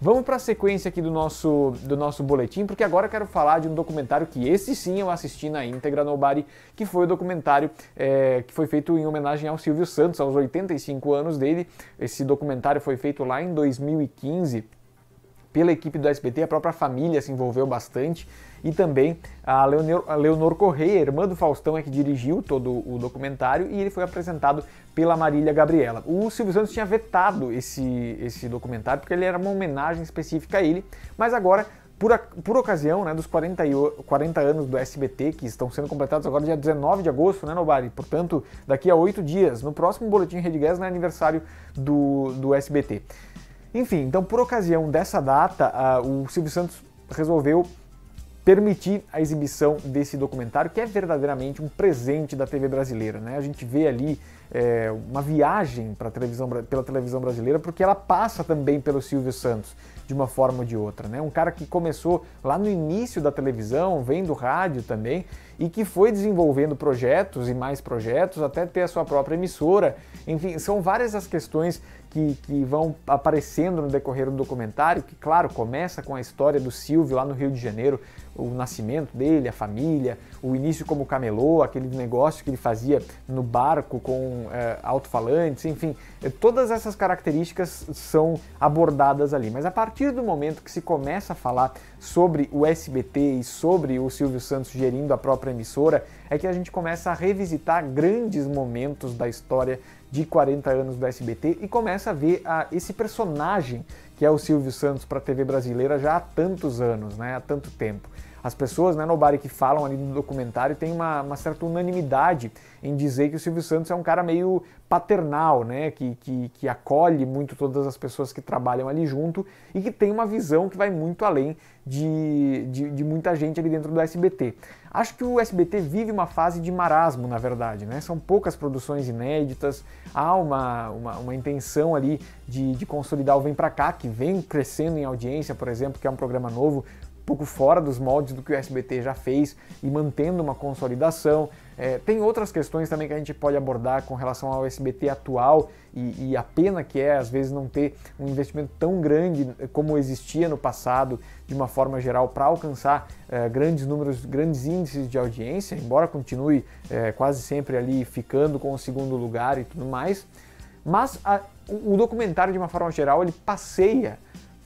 Vamos para a sequência aqui do nosso, do nosso boletim, porque agora eu quero falar de um documentário que esse sim eu assisti na íntegra Nobody, que foi o documentário é, que foi feito em homenagem ao Silvio Santos, aos 85 anos dele. Esse documentário foi feito lá em 2015 pela equipe do SBT, a própria família se envolveu bastante e também a Leonor, a Leonor Correia, irmã do Faustão, é que dirigiu todo o documentário e ele foi apresentado pela Marília Gabriela. O Silvio Santos tinha vetado esse, esse documentário porque ele era uma homenagem específica a ele, mas agora por, por, ocasião né, dos 40, 40, anos do SBT, que estão sendo completados agora dia 19 de agosto, né, Nobari? Portanto, daqui a oito dias, no próximo Boletim Rede Gás, né, aniversário do, do SBT. Enfim, então por ocasião dessa data, o Silvio Santos resolveu permitir a exibição desse documentário, que é verdadeiramente um presente da TV brasileira. Né? A gente vê ali é, uma viagem televisão, pela televisão brasileira, porque ela passa também pelo Silvio Santos, de uma forma ou de outra. Né? Um cara que começou lá no início da televisão, vem do rádio também, e que foi desenvolvendo projetos e mais projetos até ter a sua própria emissora. Enfim, são várias as questões que, que vão aparecendo no decorrer do documentário, que, claro, começa com a história do Silvio lá no Rio de Janeiro, o nascimento dele, a família, o início como camelô, aquele negócio que ele fazia no barco com é, alto-falantes, enfim, é, todas essas características são abordadas ali. Mas a partir do momento que se começa a falar sobre o SBT e sobre o Silvio Santos gerindo a própria emissora, é que a gente começa a revisitar grandes momentos da história de 40 anos do SBT e começa a ver a, esse personagem que é o Silvio Santos para a TV brasileira já há tantos anos, né, há tanto tempo. As pessoas né, no Bari que falam ali no documentário têm uma, uma, certa unanimidade em dizer que o Silvio Santos é um cara meio paternal, né, que, que, que acolhe muito todas as pessoas que trabalham ali junto e que tem uma visão que vai muito além de, de, de, muita gente ali dentro do SBT. Acho que o SBT vive uma fase de marasmo, na verdade, né? São poucas produções inéditas, há uma, uma, uma intenção ali de, de consolidar o Vem Pra Cá, que vem crescendo em audiência, por exemplo, que é um programa novo, pouco fora dos moldes do que o SBT já fez e mantendo uma consolidação. É, tem outras questões também que a gente pode abordar com relação ao SBT atual e, e, a pena que é, às vezes, não ter um investimento tão grande como existia no passado, de uma forma geral, para alcançar é, grandes números, grandes índices de audiência, embora continue é, quase sempre ali ficando com o segundo lugar e tudo mais. Mas a, o documentário, de uma forma geral, ele passeia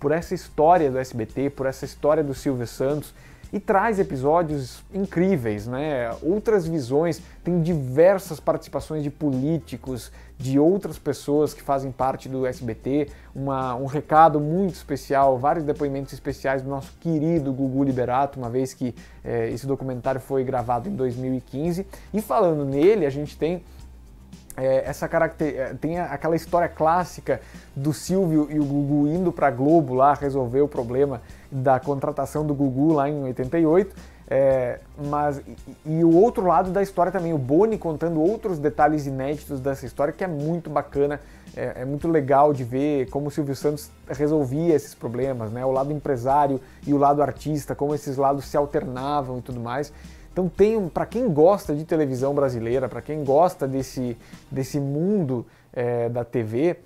por essa história do SBT, por essa história do Silvio Santos e traz episódios incríveis, né? Outras visões, tem diversas participações de políticos, de outras pessoas que fazem parte do SBT, uma, um recado muito especial, vários depoimentos especiais do nosso querido Gugu Liberato, uma vez que é, esse documentário foi gravado em 2015. E falando nele, a gente tem é, essa caracter... É, tem aquela história clássica do Silvio e o Gugu indo para Globo lá resolver o problema da contratação do Gugu lá em 88. É, mas e, e, o outro lado da história também, o Boni contando outros detalhes inéditos dessa história que é muito bacana, é, é, muito legal de ver como o Silvio Santos resolvia esses problemas, né? O lado empresário e o lado artista, como esses lados se alternavam e tudo mais. Então tem para quem gosta de televisão brasileira, para quem gosta desse, desse mundo é, da TV,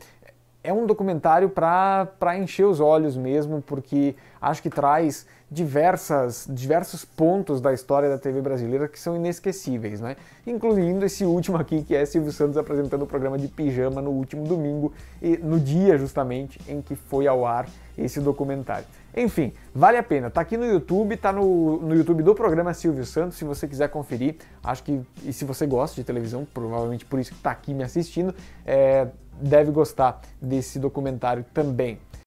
é um documentário para encher os olhos mesmo, porque acho que traz diversas, diversos pontos da história da TV brasileira que são inesquecíveis, né? Incluindo esse último aqui, que é Silvio Santos apresentando o programa de pijama no último domingo, e no dia justamente em que foi ao ar esse documentário. Enfim, vale a pena. Tá aqui no YouTube, tá no, no YouTube do programa Silvio Santos, se você quiser conferir. Acho que, e se você gosta de televisão, provavelmente por isso que tá aqui me assistindo, é, deve gostar desse documentário também.